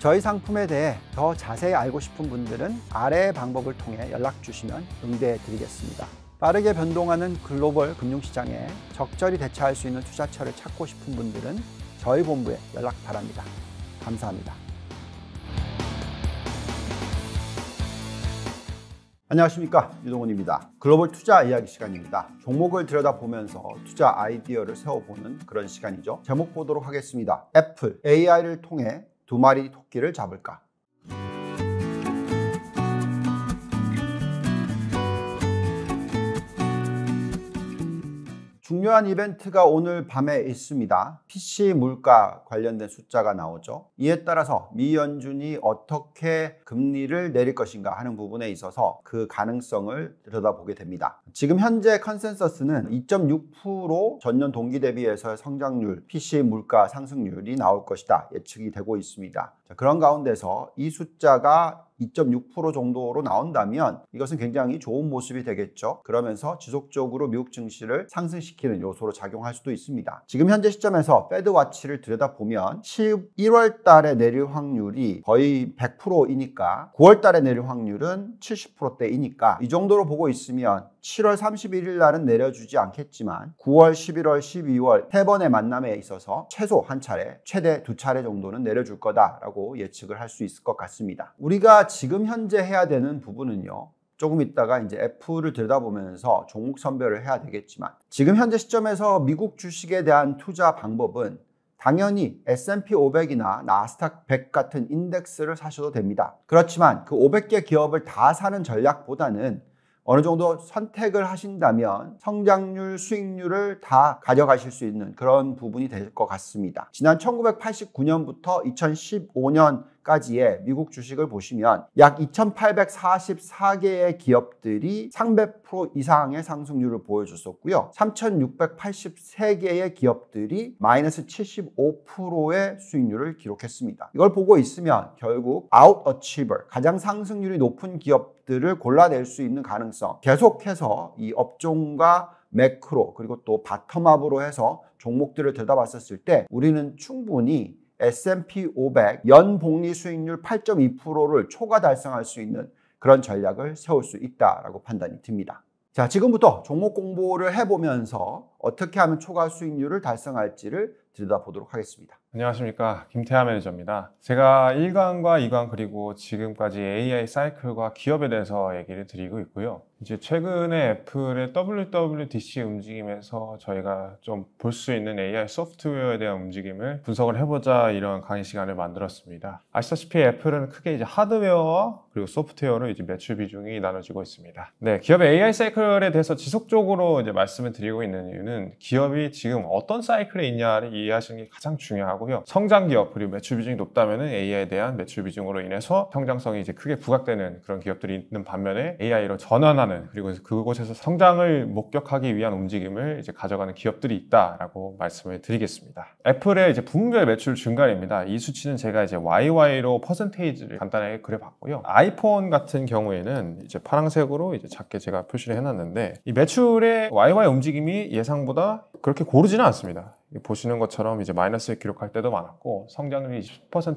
저희 상품에 대해 더 자세히 알고 싶은 분들은 아래 방법을 통해 연락 주시면 응대해 드리겠습니다. 빠르게 변동하는 글로벌 금융시장에 적절히 대처할 수 있는 투자처를 찾고 싶은 분들은 저희 본부에 연락 바랍니다. 감사합니다. 안녕하십니까 유동훈입니다. 글로벌 투자 이야기 시간입니다. 종목을 들여다보면서 투자 아이디어를 세워보는 그런 시간이죠. 제목 보도록 하겠습니다. 애플 AI를 통해 두 마리 토끼를 잡을까? 중요한 이벤트가 오늘 밤에 있습니다. PC 물가 관련된 숫자가 나오죠. 이에 따라서 미 연준이 어떻게 금리를 내릴 것인가 하는 부분에 있어서 그 가능성을 들여다보게 됩니다. 지금 현재 컨센서스는 2.6% 전년 동기 대비해서 성장률, PC 물가 상승률이 나올 것이다 예측이 되고 있습니다. 그런 가운데서 이 숫자가 2.6% 정도로 나온다면 이것은 굉장히 좋은 모습이 되겠죠. 그러면서 지속적으로 미국 증시를 상승시키는 요소로 작용할 수도 있습니다. 지금 현재 시점에서 패드와치를 들여다보면 11월 달에 내릴 확률이 거의 100%이니까 9월 달에 내릴 확률은 70%대이니까 이 정도로 보고 있으면 7월 31일 날은 내려주지 않겠지만 9월, 11월, 12월 세 번의 만남에 있어서 최소 한 차례, 최대 두 차례 정도는 내려줄 거다라고 예측을 할 수 있을 것 같습니다. 우리가 지금 현재 해야 되는 부분은요. 조금 있다가 이제 F를 들여다보면서 종목 선별을 해야 되겠지만 지금 현재 시점에서 미국 주식에 대한 투자 방법은 당연히 S&P 500이나 나스닥 100 같은 인덱스를 사셔도 됩니다. 그렇지만 그 500개 기업을 다 사는 전략보다는 어느 정도 선택을 하신다면 성장률, 수익률을 다 가져가실 수 있는 그런 부분이 될 것 같습니다. 지난 1989년부터 2015년 까지의 미국 주식을 보시면 약 2,844개의 기업들이 300% 이상의 상승률을 보여줬었고요. 3,683개의 기업들이 마이너스 75%의 수익률을 기록했습니다. 이걸 보고 있으면 결국 아웃 어치버 가장 상승률이 높은 기업 것들을 골라낼 수 있는 가능성 계속해서 이 업종과 매크로 그리고 또 바텀업으로 해서 종목들을 들여다봤었을 때 우리는 충분히 S&P 500 연복리 수익률 8.2%를 초과 달성할 수 있는 그런 전략을 세울 수 있다라고 판단이 듭니다. 자, 지금부터 종목 공부를 해보면서 어떻게 하면 초과 수익률을 달성할지를 들여다보도록 하겠습니다. 안녕하십니까 김태하 매니저입니다. 제가 1강과 2강 그리고 지금까지 AI 사이클과 기업에 대해서 얘기를 드리고 있고요. 이제 최근에 애플의 WWDC 움직임에서 저희가 좀 볼 수 있는 AI 소프트웨어에 대한 움직임을 분석을 해보자 이런 강의 시간을 만들었습니다. 아시다시피 애플은 크게 이제 하드웨어와 그리고 소프트웨어로 이제 매출 비중이 나눠지고 있습니다. 네, 기업의 AI 사이클에 대해서 지속적으로 이제 말씀을 드리고 있는 이유는 경우에는 기업이 지금 어떤 사이클에 있냐를 이해하시는 게 가장 중요하고요. 성장 기업 그리고 매출 비중이 높다면 은 AI에 대한 매출 비중으로 인해서 성장성이 이제 크게 부각되는 그런 기업들이 있는 반면에 AI로 전환하는 그리고 그곳에서 성장을 목격하기 위한 움직임을 이제 가져가는 기업들이 있다라고 말씀을 드리겠습니다. 애플의 이제 분별 매출 증가입니다. 이 수치는 제가 이제 YY로 퍼센테이지를 간단하게 그려봤고요. 아이폰 같은 경우에는 이제 파란색으로 이제 작게 제가 표시를 해놨는데 이 매출의 YY 움직임이 예상 상보다 그렇게 고르지는 않습니다. 보시는 것처럼 이제 마이너스를 기록할 때도 많았고 성장률이 2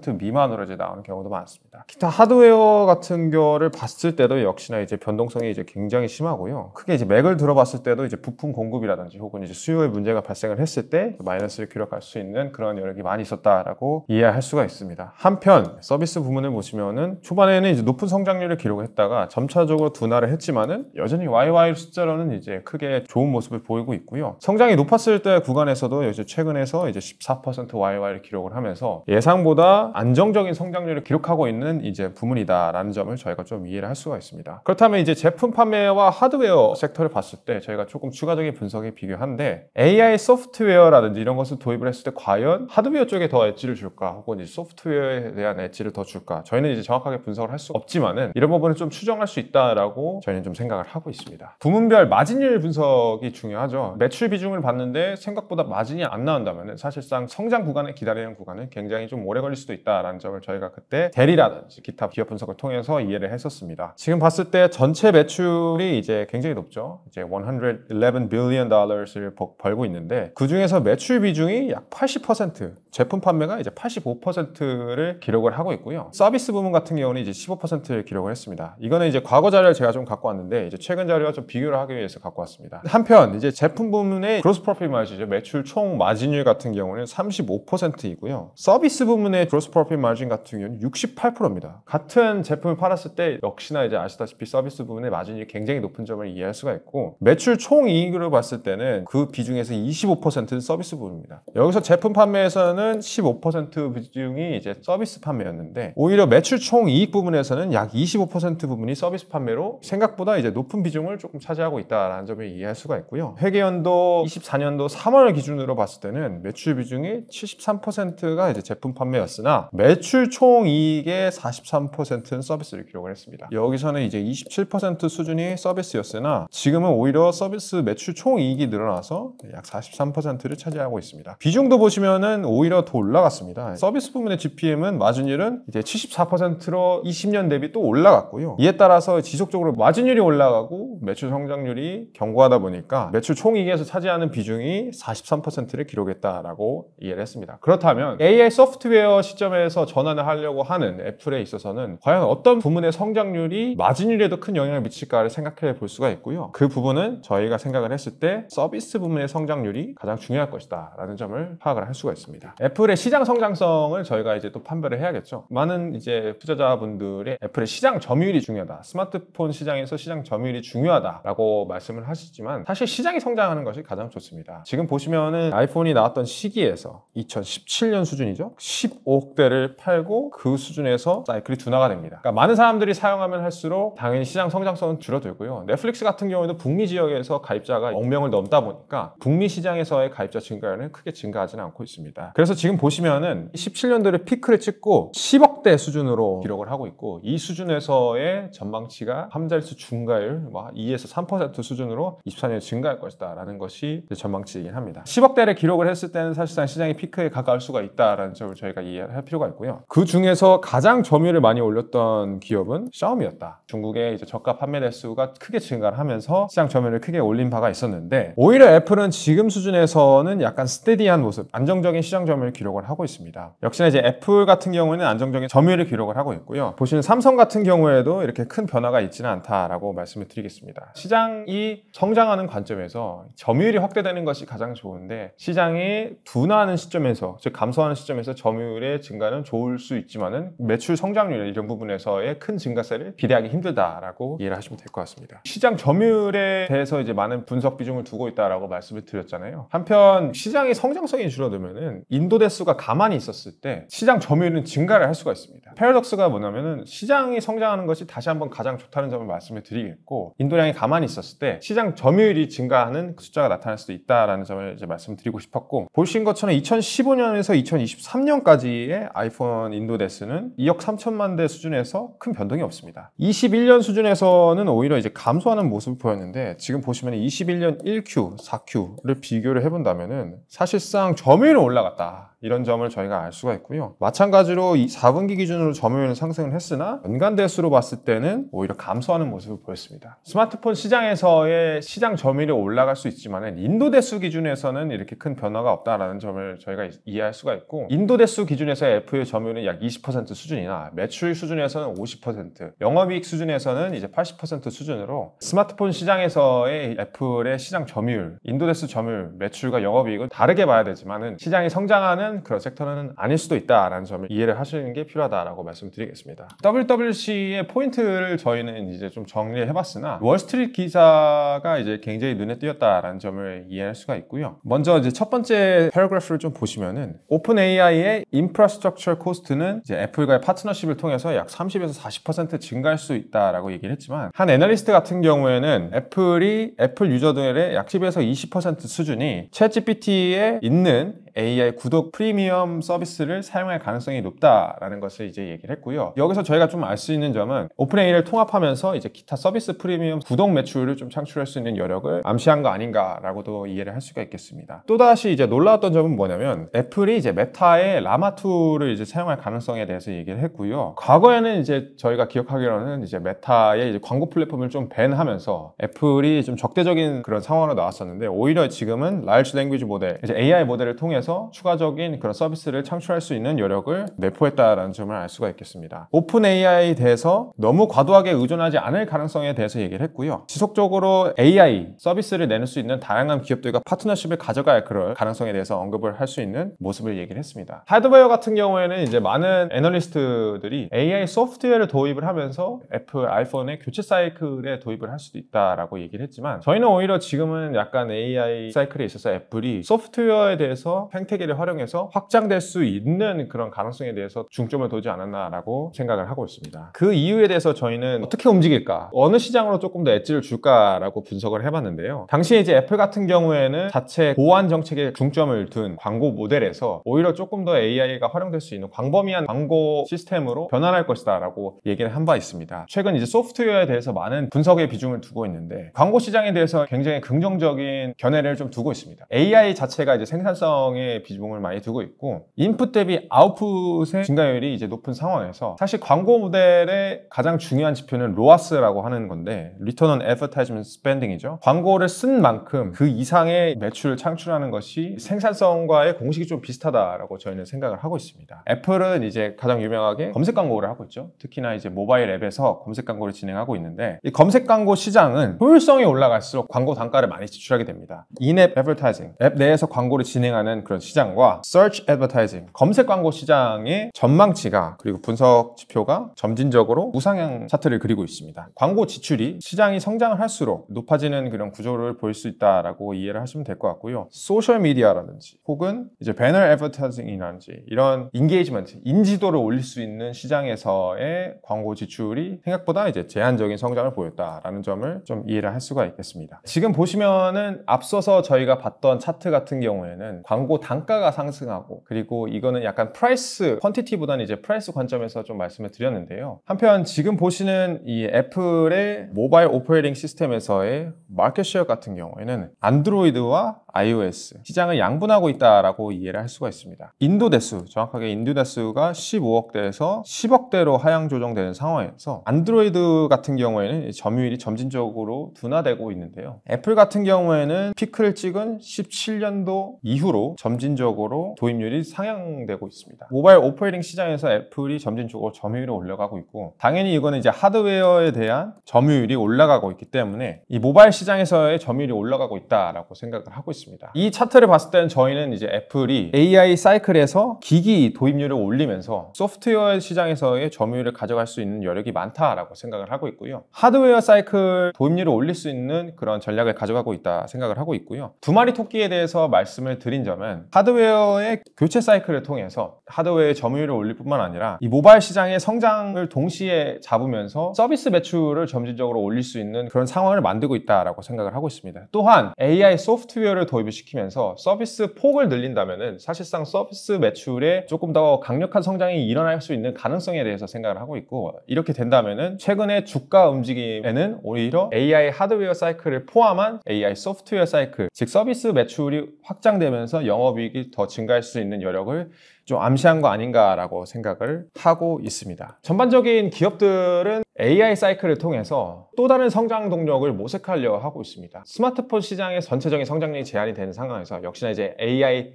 0 미만으로 이제 나오는 경우도 많습니다. 기타 하드웨어 같은 거를 봤을 때도 역시나 이제 변동성이 이제 굉장히 심하고요. 크게 이제 맥을 들어봤을 때도 이제 부품 공급이라든지 혹은 이제 수요의 문제가 발생을 했을 때 마이너스를 기록할 수 있는 그런 여력이 많이 있었다라고 이해할 수가 있습니다. 한편 서비스 부문을 보시면은 초반에는 이제 높은 성장률을 기록했다가 점차적으로 둔화를 했지만은 여전히 YY 숫자로는 이제 크게 좋은 모습을 보이고 있고요. 성장이 높았을 때 구간에서도 요즘 아주 최근에서 이제 14% YY를 기록을 하면서 예상보다 안정적인 성장률을 기록하고 있는 이제 부문이다라는 점을 저희가 좀 이해를 할 수가 있습니다. 그렇다면 이제 제품 판매와 하드웨어 섹터를 봤을 때 저희가 조금 추가적인 분석에 비교한데 AI 소프트웨어라든지 이런 것을 도입을 했을 때 과연 하드웨어 쪽에 더 엣지를 줄까 혹은 이제 소프트웨어에 대한 엣지를 더 줄까 저희는 이제 정확하게 분석을 할 수 없지만은 이런 부분을좀 추정할 수 있다라고 저희는 좀 생각을 하고 있습니다. 부문별 마진율 분석이 중요하죠. 매출 비중을 봤는데 생각보다 마진이 안 나온다면 사실상 성장 구간을 기다리는 구간은 굉장히 좀 오래 걸릴 수도 있다라는 점을 저희가 그때 대리라든지 기타 기업 분석을 통해서 이해를 했었습니다. 지금 봤을 때 전체 매출이 이제 굉장히 높죠. 이제 111 billion dollars를 벌고 있는데 그 중에서 매출 비중이 약80% 제품 판매가 이제 85%를 기록을 하고 있고요. 서비스 부문 같은 경우는 이제 15%를 기록을 했습니다. 이거는 이제 과거 자료를 제가 좀 갖고 왔는데 이제 최근 자료와 좀 비교를 하기 위해서 갖고 왔습니다. 한편 이제 제품 부문의 그로스 프로필 마진이죠. 매출 총 마진율 같은 경우는 35%이고요. 서비스 부문의 그로스 프로필 마진 같은 경우는 68%입니다. 같은 제품을 팔았을 때 역시나 이제 아시다시피 서비스 부문의 마진율이 굉장히 높은 점을 이해할 수가 있고 매출 총 이익으로 봤을 때는 그 비중에서 25%는 서비스 부문입니다 여기서 제품 판매에서는 부분에서는 15% 비중이 이제 서비스 판매였는데 오히려 매출 총 이익 부분에서는 약 25% 부분이 서비스 판매로 생각보다 이제 높은 비중을 조금 차지하고 있다라는 점을 이해할 수가 있고요. 회계연도 24년도 3월 기준으로 봤을 때는 매출 비중이 73%가 이제 제품 판매였으나 매출 총 이익의 43%는 서비스를 기록을 했습니다. 여기서는 이제 27% 수준이 서비스였으나 지금은 오히려 서비스 매출 총 이익이 늘어나서 약 43%를 차지하고 있습니다. 비중도 보시면은 오히려 오히려 더 올라갔습니다. 서비스 부문의 GPM은 마진율은 이제 74%로 20년 대비 또 올라갔고요. 이에 따라서 지속적으로 마진율이 올라가고 매출 성장률이 견고하다 보니까 매출 총이익에서 차지하는 비중이 43%를 기록했다라고 이해를 했습니다. 그렇다면 AI 소프트웨어 시점에서 전환을 하려고 하는 애플에 있어서는 과연 어떤 부문의 성장률이 마진율에도 큰 영향을 미칠까를 생각해 볼 수가 있고요. 그 부분은 저희가 생각을 했을 때 서비스 부문의 성장률이 가장 중요할 것이다 라는 점을 파악을 할 수가 있습니다. 애플의 시장 성장성을 저희가 이제 또 판별을 해야겠죠. 많은 이제 투자자분들의 애플의 시장 점유율이 중요하다. 스마트폰 시장에서 시장 점유율이 중요하다라고 말씀을 하시지만 사실 시장이 성장하는 것이 가장 좋습니다. 지금 보시면은 아이폰이 나왔던 시기에서 2017년 수준이죠. 15억대를 팔고 그 수준에서 사이클이 둔화가 됩니다. 그러니까 많은 사람들이 사용하면 할수록 당연히 시장 성장성은 줄어들고요. 넷플릭스 같은 경우에도 북미 지역에서 가입자가 1억 명을 넘다 보니까 북미 시장에서의 가입자 증가율은 크게 증가하지는 않고 있습니다. 그래서 그래서 지금 보시면은 17년도에 피크를 찍고 10억 3대 수준으로 기록을 하고 있고 이 수준에서의 전망치가 함자리수 증가율 2에서 3% 수준으로 24년에 증가할 것이다 라는 것이 전망치이긴 합니다 10억대를 기록을 했을 때는 사실상 시장의 피크에 가까울 수가 있다라는 점을 저희가 이해할 필요가 있고요 그 중에서 가장 점유율을 많이 올렸던 기업은 샤오미였다 중국의 이제 저가 판매 대수가 크게 증가를 하면서 시장 점유율을 크게 올린 바가 있었는데 오히려 애플은 지금 수준에서는 약간 스테디한 모습 안정적인 시장 점유율 기록을 하고 있습니다 역시나 이제 애플 같은 경우에는 안정적인 점유율을 기록을 하고 있고요. 보시는 삼성 같은 경우에도 이렇게 큰 변화가 있지는 않다라고 말씀을 드리겠습니다. 시장이 성장하는 관점에서 점유율이 확대되는 것이 가장 좋은데 시장이 둔화하는 시점에서 즉 감소하는 시점에서 점유율의 증가는 좋을 수 있지만은 매출 성장률 이런 부분에서의 큰 증가세를 기대하기 힘들다라고 이해를 하시면 될 것 같습니다. 시장 점유율에 대해서 이제 많은 분석 비중을 두고 있다라고 말씀을 드렸잖아요. 한편 시장의 성장성이 줄어들면은 인도대 수가 가만히 있었을 때 시장 점유율은 증가를 할 수가 있어요. 있습니다. 패러독스가 뭐냐면은 시장이 성장하는 것이 다시 한번 가장 좋다는 점을 말씀을 드리겠고 인도량이 가만히 있었을 때 시장 점유율이 증가하는 그 숫자가 나타날 수도 있다라는 점을 이제 말씀드리고 싶었고 보신 것처럼 2015년에서 2023년까지의 아이폰 인도대수는 2억 3천만 대 수준에서 큰 변동이 없습니다. 21년 수준에서는 오히려 이제 감소하는 모습을 보였는데 지금 보시면 21년 1Q, 4Q를 비교를 해본다면은 사실상 점유율은 올라갔다. 이런 점을 저희가 알 수가 있고요. 마찬가지로 4분기 기준으로 점유율은 상승을 했으나 연간 대수로 봤을 때는 오히려 감소하는 모습을 보였습니다. 스마트폰 시장에서의 시장 점유율이 올라갈 수 있지만 인도 대수 기준에서는 이렇게 큰 변화가 없다라는 점을 저희가 이해할 수가 있고 인도 대수 기준에서애플의 점유율은 약 20% 수준이나 매출 수준에서는 50% 영업이익 수준에서는 이제 80% 수준으로 스마트폰 시장에서의 애플의 시장 점유율, 인도 대수 점유율, 매출과 영업이익은 다르게 봐야 되지만 시장이 성장하는 유리 그런 섹터는 아닐 수도 있다라는 점을 이해를 하시는 게 필요하다라고 말씀드리겠습니다. WWC의 포인트를 저희는 이제 좀 정리를 해봤으나 월스트리트 기사가 이제 굉장히 눈에 띄었다라는 점을 이해할 수가 있고요. 먼저 이제 첫 번째 패러그래프를 좀 보시면은 오픈 AI의 인프라스트럭처 코스트는 이제 애플과의 파트너십을 통해서 약 30에서 40% 증가할 수 있다라고 얘기를 했지만 한 애널리스트 같은 경우에는 애플이 애플 유저들의 약 10에서 20% 수준이 챗GPT에 있는 AI 구독 프리미엄 서비스를 사용할 가능성이 높다라는 것을 이제 얘기를 했고요. 여기서 저희가 좀 알 수 있는 점은 오픈 AI를 통합하면서 이제 기타 서비스 프리미엄 구독 매출을 좀 창출할 수 있는 여력을 암시한 거 아닌가라고도 이해를 할 수가 있겠습니다. 또 다시 이제 놀라웠던 점은 뭐냐면 애플이 이제 메타의 라마2를 이제 사용할 가능성에 대해서 얘기를 했고요. 과거에는 이제 저희가 기억하기로는 이제 메타의 이제 광고 플랫폼을 좀 밴하면서 애플이 좀 적대적인 그런 상황으로 나왔었는데 오히려 지금은 라이즈 랭귀지 모델, 이제 AI 모델을 통해 부분서 추가적인 그런 서비스를 창출할 수 있는 여력을 내포했다라는 점을 알 수가 있겠습니다. 오픈 AI에 대해서 너무 과도하게 의존하지 않을 가능성에 대해서 얘기를 했고요. 지속적으로 AI 서비스를 내는 수 있는 다양한 기업들과 파트너십을 가져갈 그럴 가능성에 대해서 언급을 할 수 있는 모습을 얘기를 했습니다. 하드웨어 같은 경우에는 이제 많은 애널리스트들이 AI 소프트웨어를 도입을 하면서 애플 아이폰의 교체 사이클에 도입을 할 수도 있다라고 얘기를 했지만 저희는 오히려 지금은 약간 AI 사이클에 있어서 애플이 소프트웨어에 대해서 생태계를 활용해서 확장될 수 있는 그런 가능성에 대해서 중점을 두지 않았나라고 생각을 하고 있습니다. 그 이유에 대해서 저희는 어떻게 움직일까? 어느 시장으로 조금 더 엣지를 줄까라고 분석을 해봤는데요. 당시에 이제 애플 같은 경우에는 자체 보안 정책에 중점을 둔 광고 모델에서 오히려 조금 더 AI가 활용될 수 있는 광범위한 광고 시스템으로 변환할 것이다라고 얘기를 한 바 있습니다. 최근 이제 소프트웨어에 대해서 많은 분석의 비중을 두고 있는데 광고 시장에 대해서 굉장히 긍정적인 견해를 좀 두고 있습니다. AI 자체가 이제 생산성이 광고에 비중을 많이 두고 있고 인풋 대비 아웃풋의 증가율이 이제 높은 상황에서 사실 광고 모델의 가장 중요한 지표는 로아스라고 하는 건데 리턴 온 애드타이즈먼트 스펜딩이죠. 광고를 쓴 만큼 그 이상의 매출을 창출하는 것이 생산성과의 공식이 좀 비슷하다라고 저희는 생각을 하고 있습니다. 애플은 이제 가장 유명하게 검색 광고를 하고 있죠. 특히나 이제 모바일 앱에서 검색 광고를 진행하고 있는데 이 검색 광고 시장은 효율성이 올라갈수록 광고 단가를 많이 지출하게 됩니다. 인앱 애드타이징 앱 내에서 광고를 진행하는 그런 시장과 Search Advertising 검색 광고 시장의 전망치가 그리고 분석 지표가 점진적으로 우상향 차트를 그리고 있습니다. 광고 지출이 시장이 성장을 할수록 높아지는 그런 구조를 보일 수 있다라고 이해를 하시면 될 것 같고요. 소셜 미디어라든지 혹은 이제 배너 i s i n g 이라든지 이런 인게이지먼트 인지도를 올릴 수 있는 시장에서의 광고 지출이 생각보다 이제 제한적인 성장을 보였다라는 점을 좀 이해를 할 수가 있겠습니다. 지금 보시면은 앞서서 저희가 봤던 차트 같은 경우에는 광고 단가가 상승하고 그리고 이거는 약간 프라이스 퀀티티보다는 이제 프라이스 관점에서 좀 말씀을 드렸는데요. 한편 지금 보시는 이 애플의 모바일 오퍼레이팅 시스템에서의 마켓 쉐어 같은 경우에는 안드로이드와 iOS 시장을 양분하고 있다라고 이해를 할 수가 있습니다. 인도대수, 정확하게 인도대수가 15억대에서 10억대로 하향 조정되는 상황에서 안드로이드 같은 경우에는 점유율이 점진적으로 둔화되고 있는데요. 애플 같은 경우에는 피크를 찍은 17년도 이후로 점진적으로 도입률이 상향되고 있습니다. 모바일 오퍼레이팅 시장에서 애플이 점진적으로 점유율이 올라가고 있고 당연히 이거는 이제 하드웨어에 대한 점유율이 올라가고 있기 때문에 이 모바일 시장에서의 점유율이 올라가고 있다라고 생각을 하고 있습니다. 있습니다. 이 차트를 봤을 때는 저희는 이제 애플이 AI 사이클에서 기기 도입률을 올리면서 소프트웨어 시장에서의 점유율을 가져갈 수 있는 여력이 많다라고 생각을 하고 있고요. 하드웨어 사이클 도입률을 올릴 수 있는 그런 전략을 가져가고 있다 생각을 하고 있고요. 두 마리 토끼에 대해서 말씀을 드린 점은 하드웨어의 교체 사이클을 통해서 하드웨어의 점유율을 올릴 뿐만 아니라 이 모바일 시장의 성장을 동시에 잡으면서 서비스 매출을 점진적으로 올릴 수 있는 그런 상황을 만들고 있다라고 생각을 하고 있습니다. 또한 AI 소프트웨어를 도입을 시키면서 서비스 폭을 늘린다면 사실상 서비스 매출에 조금 더 강력한 성장이 일어날 수 있는 가능성에 대해서 생각을 하고 있고 이렇게 된다면 최근의 주가 움직임에는 오히려 AI 하드웨어 사이클을 포함한 AI 소프트웨어 사이클 즉 서비스 매출이 확장되면서 영업이익이 더 증가할 수 있는 여력을 좀 암시한 거 아닌가라고 생각을 하고 있습니다. 전반적인 기업들은 AI 사이클을 통해서 또 다른 성장 동력을 모색하려 하고 있습니다. 스마트폰 시장의 전체적인 성장률이 제한이 되는 상황에서 역시나 이제 AI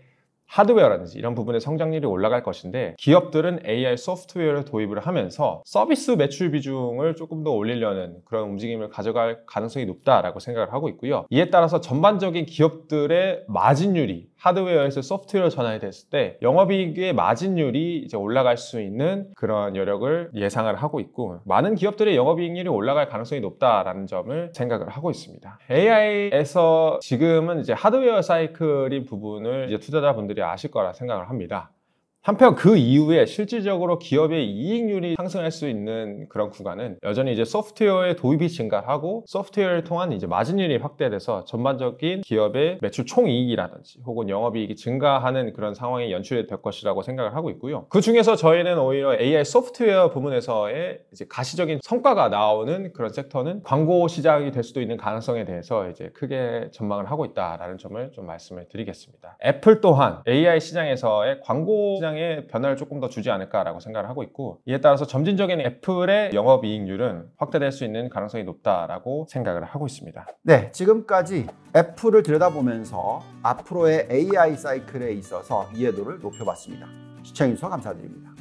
하드웨어라든지 이런 부분의 성장률이 올라갈 것인데 기업들은 AI 소프트웨어를 도입을 하면서 서비스 매출 비중을 조금 더 올리려는 그런 움직임을 가져갈 가능성이 높다라고 생각을 하고 있고요. 이에 따라서 전반적인 기업들의 마진율이 하드웨어에서 소프트웨어 전환이 됐을 때 영업이익의 마진율이 이제 올라갈 수 있는 그런 여력을 예상을 하고 있고 많은 기업들의 영업이익률이 올라갈 가능성이 높다라는 점을 생각을 하고 있습니다. AI에서 지금은 이제 하드웨어 사이클인 부분을 이제 투자자분들이 아실 거라 생각을 합니다. 한편 그 이후에 실질적으로 기업의 이익률이 상승할 수 있는 그런 구간은 여전히 이제 소프트웨어의 도입이 증가하고 소프트웨어를 통한 이제 마진율이 확대돼서 전반적인 기업의 매출 총이익이라든지 혹은 영업이익이 증가하는 그런 상황이 연출될 것이라고 생각을 하고 있고요. 그 중에서 저희는 오히려 AI 소프트웨어 부문에서의 이제 가시적인 성과가 나오는 그런 섹터는 광고 시장이 될 수도 있는 가능성에 대해서 이제 크게 전망을 하고 있다라는 점을 좀 말씀을 드리겠습니다. 애플 또한 AI 시장에서의 광고 시장 시장에 변화를 조금 더 주지 않을까라고 생각을 하고 있고 이에 따라서 점진적인 애플의 영업이익률은 확대될 수 있는 가능성이 높다라고 생각을 하고 있습니다. 네, 지금까지 애플을 들여다보면서 앞으로의 AI 사이클에 있어서 이해도를 높여봤습니다. 시청해주셔서 감사드립니다.